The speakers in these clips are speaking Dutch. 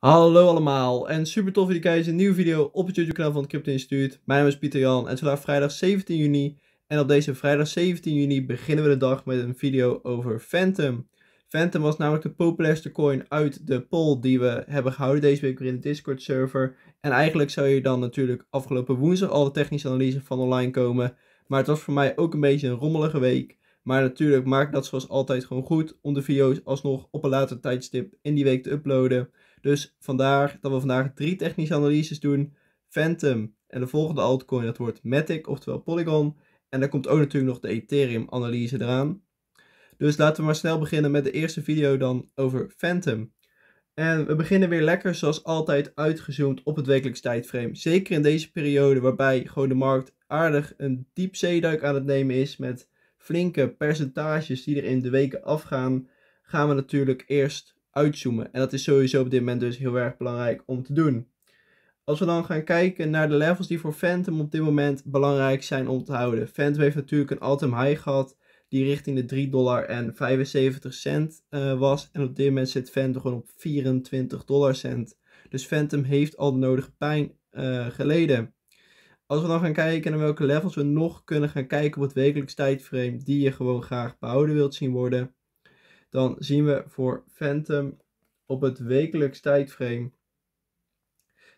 Hallo allemaal en super tof dat je kijkt een nieuwe video op het YouTube kanaal van het Crypto Instituut. Mijn naam is Pieter Jan en het is vandaag vrijdag 17 juni. En op deze vrijdag 17 juni beginnen we de dag met een video over Phantom. Phantom was namelijk de populairste coin uit de poll die we hebben gehouden deze week weer in de Discord server. En eigenlijk zou je dan natuurlijk afgelopen woensdag al de technische analyse van online komen. Maar het was voor mij ook een beetje een rommelige week. Maar natuurlijk maakt dat zoals altijd gewoon goed om de video's alsnog op een later tijdstip in die week te uploaden. Dus vandaar dat we vandaag drie technische analyses doen. Phantom en de volgende altcoin, dat wordt Matic, oftewel Polygon. En daar komt ook natuurlijk nog de Ethereum analyse eraan. Dus laten we maar snel beginnen met de eerste video dan over Phantom. En we beginnen weer lekker zoals altijd uitgezoomd op het wekelijks tijdframe. Zeker in deze periode waarbij gewoon de markt aardig een diep zeeduik aan het nemen is met flinke percentages die er in de weken afgaan, gaan we natuurlijk eerst uitzoomen. En dat is sowieso op dit moment dus heel erg belangrijk om te doen. Als we dan gaan kijken naar de levels die voor Phantom op dit moment belangrijk zijn om te houden. Phantom heeft natuurlijk een all-time high gehad die richting de 3.75 dollar en cent eh, was. En op dit moment zit Phantom gewoon op 24 dollar cent. Dus Phantom heeft al de nodige pijn eh, geleden. Als we dan gaan kijken naar welke levels we nog kunnen gaan kijken op het wekelijks tijdframe die je gewoon graag behouden wilt zien worden dan zien we voor Phantom op het wekelijks tijdframe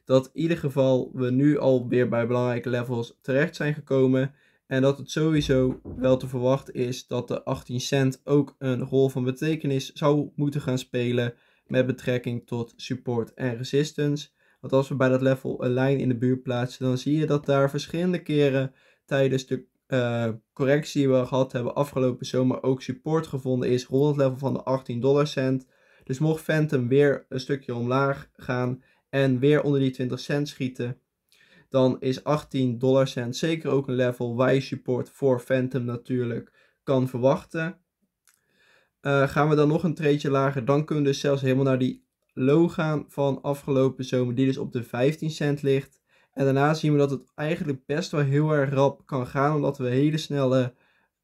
dat in ieder geval we nu al weer bij belangrijke levels terecht zijn gekomen. En dat het sowieso wel te verwachten is dat de 18 cent ook een rol van betekenis zou moeten gaan spelen met betrekking tot support en resistance. Want als we bij dat level een lijn in de buurt plaatsen, dan zie je dat daar verschillende keren tijdens de eh, correctie die we gehad hebben afgelopen zomer ook support gevonden is rond het level van de 18 dollar cent. Dus mocht Phantom weer een stukje omlaag gaan en weer onder die 20 cent schieten, dan is 18 dollar cent zeker ook een level waar je support voor Phantom natuurlijk kan verwachten. Eh, gaan we dan nog een treetje lager, dan kunnen we dus zelfs helemaal naar die low gaan van afgelopen zomer, die dus op de 15 cent ligt. En daarna zien we dat het eigenlijk best wel heel erg rap kan gaan, omdat we hele snelle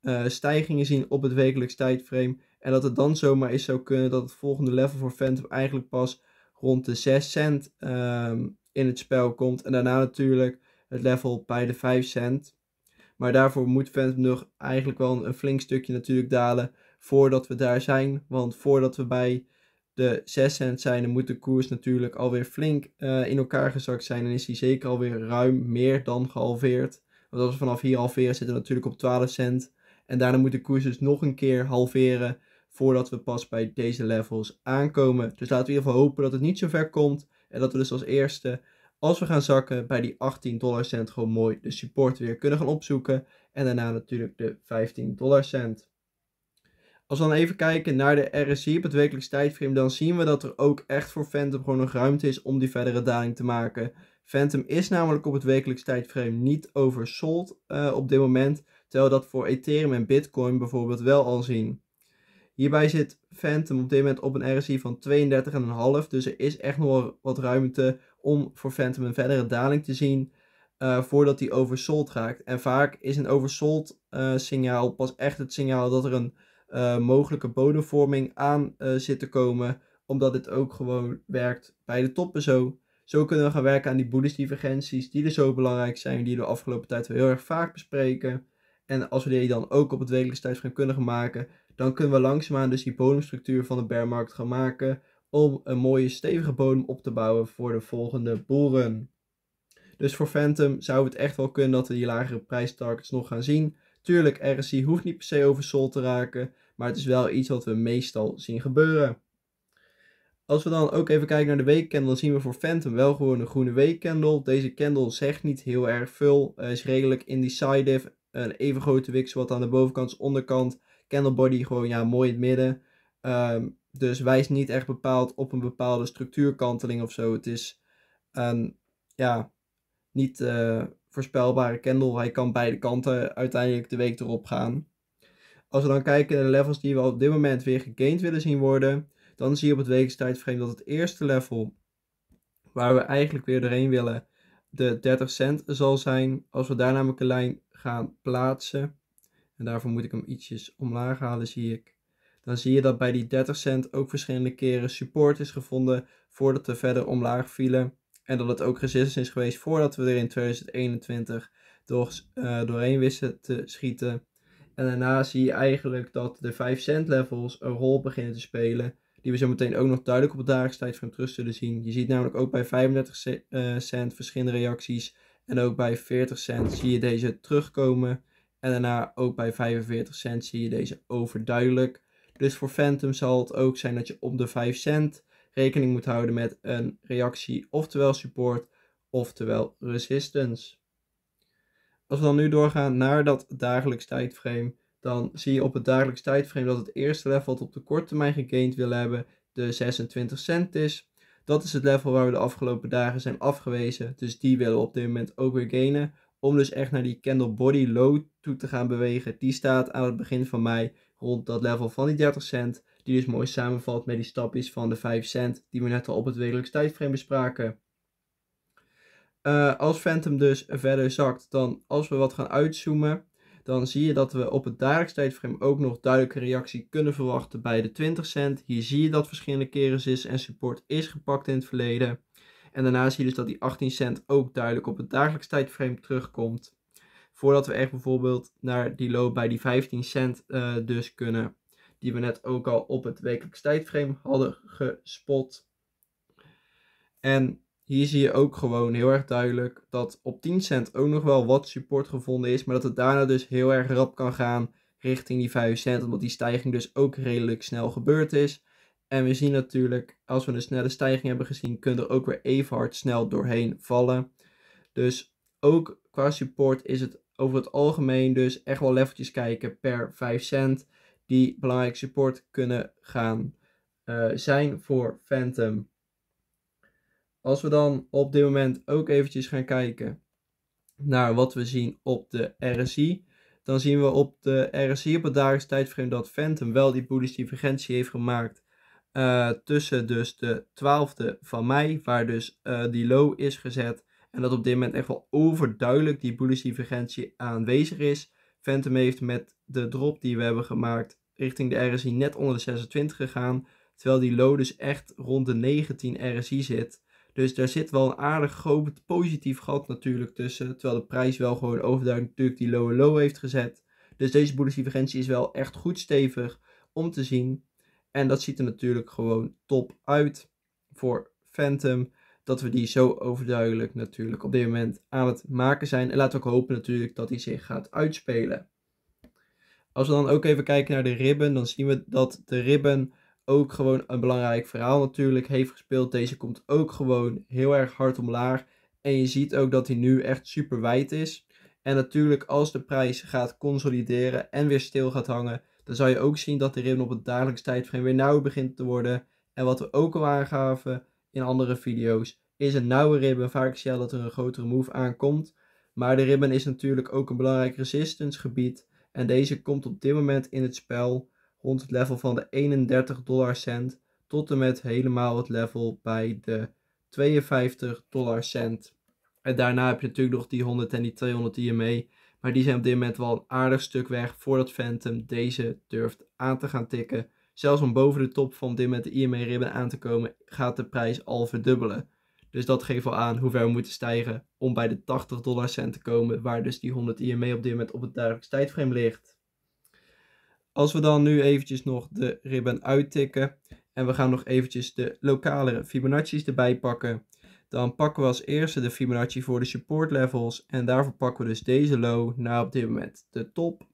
eh, stijgingen zien op het wekelijks tijdframe. En dat het dan zomaar is zou kunnen dat het volgende level voor Phantom eigenlijk pas rond de 6 cent ehm, in het spel komt. En daarna natuurlijk het level bij de 5 cent. Maar daarvoor moet Phantom nog eigenlijk wel een flink stukje natuurlijk dalen voordat we daar zijn. Want voordat we bij de 6 cent zijn, dan moet de koers natuurlijk alweer flink eh, in elkaar gezakt zijn. En is die zeker alweer ruim meer dan gehalveerd. Want als we vanaf hier halveren, zitten we natuurlijk op 12 cent. En daarna moet de koers dus nog een keer halveren voordat we pas bij deze levels aankomen. Dus laten we in ieder geval hopen dat het niet zo ver komt. En dat we dus als eerste, als we gaan zakken, bij die 18 dollar cent gewoon mooi de support weer kunnen gaan opzoeken. En daarna natuurlijk de 15 dollar cent. Als we dan even kijken naar de RSI op het wekelijks tijdframe, dan zien we dat er ook echt voor Phantom gewoon nog ruimte is om die verdere daling te maken. Phantom is namelijk op het wekelijks tijdframe niet oversold eh, op dit moment, terwijl dat voor Ethereum en Bitcoin bijvoorbeeld wel al zien. Hierbij zit Phantom op dit moment op een RSI van 32,5, dus er is echt nog wat ruimte om voor Phantom een verdere daling te zien eh, voordat die oversold raakt. En vaak is een oversold eh, signaal pas echt het signaal dat er een eh, mogelijke bodemvorming aan zitten eh, zit te komen. Omdat dit ook gewoon werkt bij de toppen zo. Zo kunnen we gaan werken aan die divergenties, die er zo belangrijk zijn. Die we de afgelopen tijd wel heel erg vaak bespreken. En als we die dan ook op het wekelijks tijdsframe kunnen gaan maken. Dan kunnen we langzaamaan dus die bodemstructuur van de bearmarkt gaan maken. Om een mooie stevige bodem op te bouwen voor de volgende boeren. Dus voor Phantom zou het echt wel kunnen dat we die lagere prijstargets nog gaan zien natuurlijk RSI hoeft niet per se oversold te raken, maar het is wel iets wat we meestal zien gebeuren. Als we dan ook even kijken naar de weekcandle, zien we voor Phantom wel gewoon een groene weekcandle. Deze candle zegt niet heel erg veel, is redelijk indecisive, een even grote wiksel wat aan de bovenkant onderkant. body gewoon ja, mooi in het midden. Ehm, dus wijst niet echt bepaald op een bepaalde structuurkanteling of zo. Het is ja, niet eh, voorspelbare candle. Hij kan beide kanten uiteindelijk de week erop gaan. Als we dan kijken naar de levels die we op dit moment weer gegained willen zien worden, dan zie je op het wekelijks dat het eerste level waar we eigenlijk weer doorheen willen, de 30 cent zal zijn. Als we daar namelijk een lijn gaan plaatsen, en daarvoor moet ik hem ietsjes omlaag halen, zie ik. Dan zie je dat bij die 30 cent ook verschillende keren support is gevonden voordat we verder omlaag vielen. En dat het ook resistent is geweest voordat we er in 2021 door, eh, doorheen wisten te schieten. En daarna zie je eigenlijk dat de 5 cent levels een rol beginnen te spelen. Die we zo meteen ook nog duidelijk op het dagelijks tijdframe terug zullen zien. Je ziet namelijk ook bij 35 eh, cent verschillende reacties. En ook bij 40 cent zie je deze terugkomen. En daarna ook bij 45 cent zie je deze overduidelijk. Dus voor Phantom zal het ook zijn dat je op de 5 cent rekening moet houden met een reactie oftewel support oftewel resistance. Als we dan nu doorgaan naar dat dagelijks tijdframe, dan zie je op het dagelijks tijdframe dat het eerste level dat op de korte termijn gegained wil hebben de 26 cent is. Dat is het level waar we de afgelopen dagen zijn afgewezen, dus die willen we op dit moment ook weer gainen. Om dus echt naar die candle body low toe te gaan bewegen, die staat aan het begin van mei rond dat level van die 30 cent die dus mooi samenvalt met die stapjes van de 5 cent die we net al op het wekelijks tijdframe bespraken. Eh, als Phantom dus verder zakt, dan als we wat gaan uitzoomen, dan zie je dat we op het dagelijks tijdframe ook nog duidelijke reactie kunnen verwachten bij de 20 cent. Hier zie je dat verschillende keren is en support is gepakt in het verleden. En daarna zie je dus dat die 18 cent ook duidelijk op het dagelijks tijdframe terugkomt. Voordat we echt bijvoorbeeld naar die loop bij die 15 cent eh, dus kunnen die we net ook al op het wekelijks tijdframe hadden gespot. En hier zie je ook gewoon heel erg duidelijk dat op 10 cent ook nog wel wat support gevonden is, maar dat het daarna dus heel erg rap kan gaan richting die 5 cent, omdat die stijging dus ook redelijk snel gebeurd is. En we zien natuurlijk, als we een snelle stijging hebben gezien, kunnen er ook weer even hard snel doorheen vallen. Dus ook qua support is het over het algemeen dus echt wel leveltjes kijken per 5 cent die belangrijk support kunnen gaan eh, zijn voor Phantom. Als we dan op dit moment ook eventjes gaan kijken naar wat we zien op de RSI. Dan zien we op de RSI op het dagelijks tijdframe dat Phantom wel die bullish divergentie heeft gemaakt. Eh, tussen dus de 12e van mei, waar dus eh, die low is gezet. En dat op dit moment echt wel overduidelijk die bullish divergentie aanwezig is. Phantom heeft met de drop die we hebben gemaakt richting de RSI net onder de 26 gegaan. Terwijl die low dus echt rond de 19 RSI zit. Dus daar zit wel een aardig groot positief gat natuurlijk tussen. Terwijl de prijs wel gewoon overduidelijk natuurlijk die low low heeft gezet. Dus deze divergentie is wel echt goed stevig om te zien. En dat ziet er natuurlijk gewoon top uit voor Phantom dat we die zo overduidelijk natuurlijk op dit moment aan het maken zijn. En laten we ook hopen natuurlijk dat die zich gaat uitspelen. Als we dan ook even kijken naar de ribben, dan zien we dat de ribben ook gewoon een belangrijk verhaal natuurlijk heeft gespeeld. Deze komt ook gewoon heel erg hard omlaag. En je ziet ook dat hij nu echt super wijd is. En natuurlijk als de prijs gaat consolideren en weer stil gaat hangen, dan zal je ook zien dat de ribben op het dagelijks tijdframe weer nauw begint te worden. En wat we ook al aangaven, in andere video's, is een nauwe ribben vaak signaal dat er een grotere move aankomt. Maar de ribben is natuurlijk ook een belangrijk resistance gebied. En deze komt op dit moment in het spel rond het level van de 31 dollar cent tot en met helemaal het level bij de 52 dollar cent. En daarna heb je natuurlijk nog die 100 en die 200 mee. Maar die zijn op dit moment wel een aardig stuk weg voordat Phantom deze durft aan te gaan tikken. Zelfs om boven de top van dit met de IME-ribben aan te komen, gaat de prijs al verdubbelen. Dus dat geeft al aan hoe ver we moeten stijgen om bij de 80 dollar cent te komen, waar dus die 100 IMA e op dit moment op het dagelijks tijdframe ligt. Als we dan nu eventjes nog de ribben uittikken en we gaan nog eventjes de lokale Fibonacci's erbij pakken, dan pakken we als eerste de Fibonacci voor de support levels en daarvoor pakken we dus deze low naar op dit moment de top.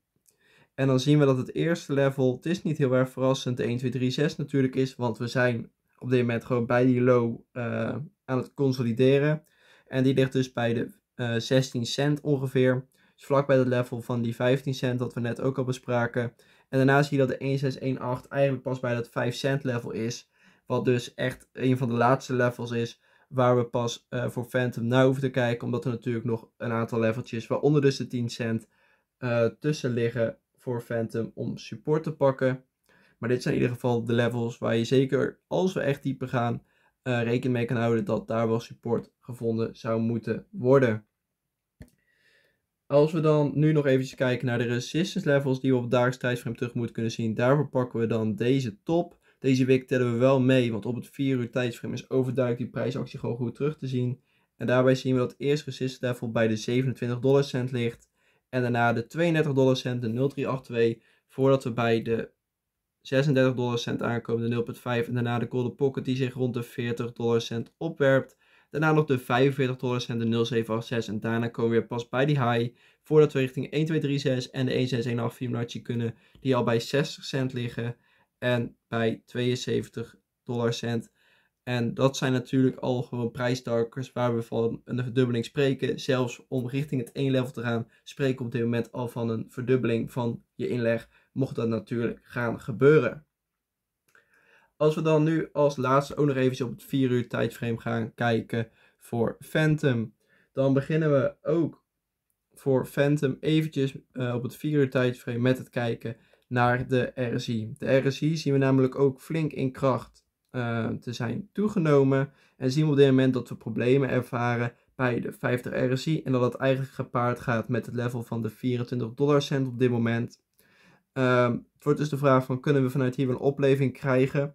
En dan zien we dat het eerste level, het is niet heel erg verrassend, 1, 2, 3, 6 natuurlijk is. Want we zijn op dit moment gewoon bij die low eh, aan het consolideren. En die ligt dus bij de 16 eh, cent ongeveer. Dus vlak bij het level van die 15 cent dat we net ook al bespraken. En daarna zie je dat de 1618 eigenlijk pas bij dat 5 cent level is. Wat dus echt een van de laatste levels is waar we pas uh, voor Phantom naar hoeven te kijken. Omdat er natuurlijk nog een aantal leveltjes, waaronder dus de 10 cent, tussen liggen voor Phantom om support te pakken. Maar dit zijn in ieder geval de levels waar je zeker, als we echt dieper gaan, uh, rekening mee kan houden dat daar wel support gevonden zou moeten worden. Als we dan nu nog eventjes kijken naar de resistance levels die we op dagelijks tijdsframe terug moeten kunnen zien. Daarvoor pakken we dan deze top. Deze week tellen we wel mee, want op het 4 uur tijdsframe is overduidelijk die prijsactie gewoon goed terug te zien. En daarbij zien we dat het eerste resistance level bij de 27 dollar cent ligt. En daarna de 32 cent de 0382, voordat we bij de 36 cent aankomen, de 0,5. En daarna de Golden Pocket die zich rond de 40 cent opwerpt. Daarna nog de 45 cent de 0786. En daarna komen we weer pas bij die high, voordat we richting 1236 en de 1618 Fibonacci kunnen, die al bij 60 cent liggen. En bij 72 cent en dat zijn natuurlijk al gewoon prijstarkers waar we van een verdubbeling spreken. Zelfs om richting het 1 level te gaan, spreken we op dit moment al van een verdubbeling van je inleg. Mocht dat natuurlijk gaan gebeuren. Als we dan nu als laatste ook nog even op het 4 uur tijdframe gaan kijken voor Phantom. Dan beginnen we ook voor Phantom eventjes eh, op het 4 uur tijdframe met het kijken naar de RSI. De RSI zien we namelijk ook flink in kracht Ehm, te zijn toegenomen. En zien we op dit moment dat we problemen ervaren bij de 50 RSI. En dat dat eigenlijk gepaard gaat met het level van de 24 dollar cent op dit moment. Ehm, het wordt dus de vraag van kunnen we vanuit hier een opleving krijgen?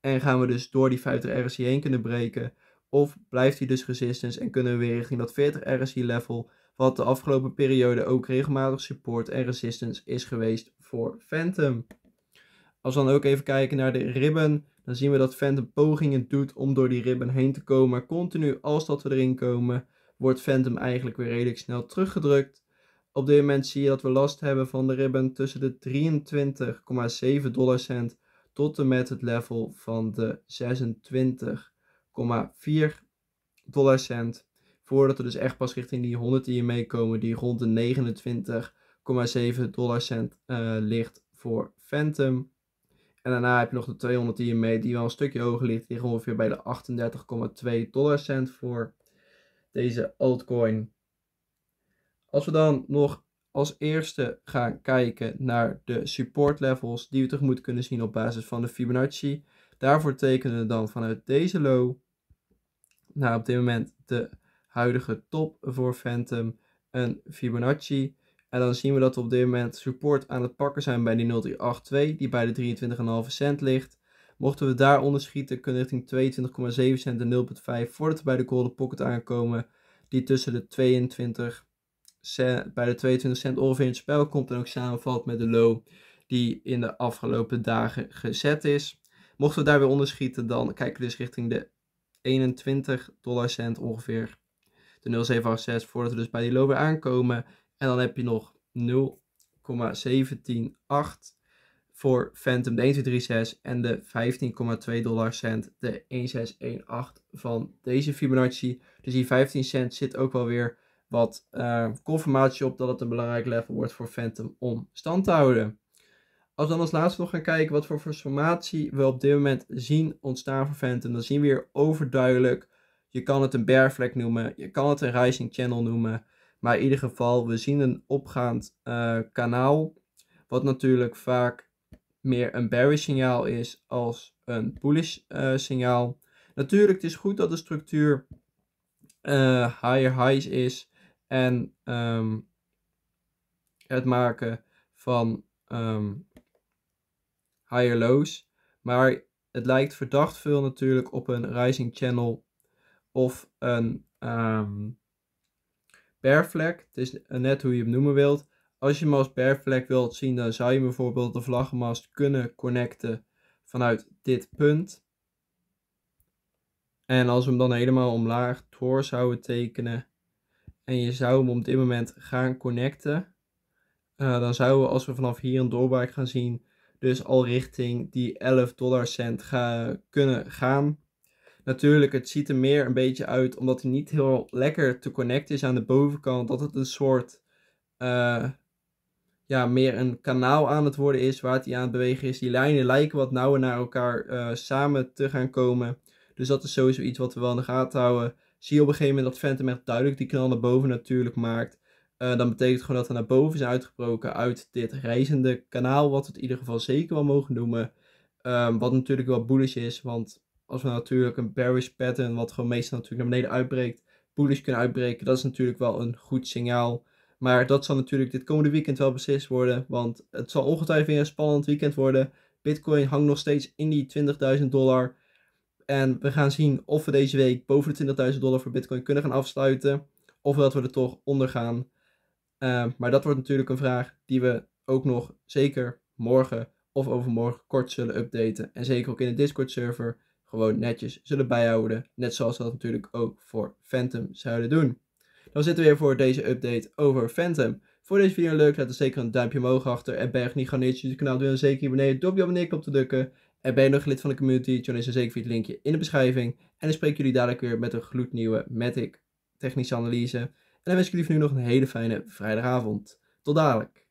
En gaan we dus door die 50 RSI heen kunnen breken? Of blijft hij dus resistance en kunnen we weer richting dat 40 RSI level, wat de afgelopen periode ook regelmatig support en resistance is geweest voor Phantom. Als we dan ook even kijken naar de ribben, dan zien we dat Phantom pogingen doet om door die ribben heen te komen. Maar continu als dat we erin komen, wordt Phantom eigenlijk weer redelijk snel teruggedrukt. Op dit moment zie je dat we last hebben van de ribben tussen de 23,7 dollar cent tot en met het level van de 26,4 cent. Voordat we dus echt pas richting die 100 die hier komen die rond de 29,7 dollar cent ligt voor Phantom. En daarna heb je nog de 200 mee, die wel een stukje hoger ligt. Die ongeveer bij de 38,2 dollar cent voor deze altcoin. Als we dan nog als eerste gaan kijken naar de support levels die we tegemoet kunnen zien op basis van de Fibonacci. Daarvoor tekenen we dan vanuit deze low naar op dit moment de huidige top voor Phantom een Fibonacci. En dan zien we dat we op dit moment support aan het pakken zijn bij die 0382, die bij de 23,5 cent ligt. Mochten we daar onderschieten, kunnen richting 22,7 cent en 0,5 voordat we bij de Golden Pocket aankomen, die tussen de 22 cent, bij de 22 cent ongeveer in het spel komt en ook samenvalt met de low die in de afgelopen dagen gezet is. Mochten we daar weer onderschieten, dan kijken we dus richting de 21 dollar cent ongeveer. De 0,786 voordat we dus bij die low weer aankomen. En dan heb je nog 0,178 voor Phantom de 1236 en de 15,2 dollar cent de 1618 van deze Fibonacci. Dus die 15 cent zit ook wel weer wat eh, confirmatie op dat het een belangrijk level wordt voor Phantom om stand te houden. Als we dan als laatste nog gaan kijken wat voor formatie we op dit moment zien ontstaan voor Phantom, dan zien we hier overduidelijk, je kan het een flag noemen, je kan het een rising channel noemen. Maar in ieder geval, we zien een opgaand eh, kanaal. Wat natuurlijk vaak meer een bearish signaal is als een bullish eh, signaal. Natuurlijk, het is goed dat de structuur eh, higher highs is. En ehm, het maken van ehm, higher lows. Maar het lijkt verdacht veel natuurlijk op een rising channel of een ehm, bearflag. het is net hoe je hem noemen wilt. Als je hem als bervlek wilt zien, dan zou je bijvoorbeeld de vlaggenmast kunnen connecten vanuit dit punt. En als we hem dan helemaal omlaag door zouden tekenen en je zou hem op dit moment gaan connecten, eh, dan zouden we als we vanaf hier een doorbraak gaan zien, dus al richting die 11 dollar cent gaan kunnen gaan. Natuurlijk, het ziet er meer een beetje uit omdat hij niet heel lekker te connecten is aan de bovenkant. Dat het een soort, eh, ja, meer een kanaal aan het worden is waar hij aan het bewegen is. Die lijnen lijken wat nauwer naar elkaar eh, samen te gaan komen. Dus dat is sowieso iets wat we wel in de gaten houden. Zie je op een gegeven moment dat Phantom echt duidelijk die knal naar boven natuurlijk maakt. Eh, dan betekent het gewoon dat er naar boven is uitgebroken uit dit reizende kanaal, wat we het in ieder geval zeker wel mogen noemen. Ehm, wat natuurlijk wel bullish is, want als we natuurlijk een bearish pattern, wat gewoon meestal natuurlijk naar beneden uitbreekt, bullish kunnen uitbreken, dat is natuurlijk wel een goed signaal. Maar dat zal natuurlijk dit komende weekend wel beslist worden, want het zal ongetwijfeld weer een spannend weekend worden. Bitcoin hangt nog steeds in die 20.000 dollar. En we gaan zien of we deze week boven de 20.000 dollar voor Bitcoin kunnen gaan afsluiten. Of dat we er toch onder gaan. Ehm, maar dat wordt natuurlijk een vraag die we ook nog zeker morgen of overmorgen kort zullen updaten. En zeker ook in de Discord server gewoon netjes zullen bijhouden. Net zoals we dat natuurlijk ook voor Phantom zouden doen. Dan zitten we weer voor deze update over Phantom. Voor deze video leuk, laat er zeker een duimpje omhoog achter. En ben je niet gaan je kanaal, doe dan zeker hier beneden op je abonneerknop te drukken. En ben je nog lid van de community, join is er zeker via het linkje in de beschrijving. En dan spreek jullie dadelijk weer met een gloednieuwe Matic technische analyse. En dan wens ik jullie nu nog een hele fijne vrijdagavond. Tot dadelijk!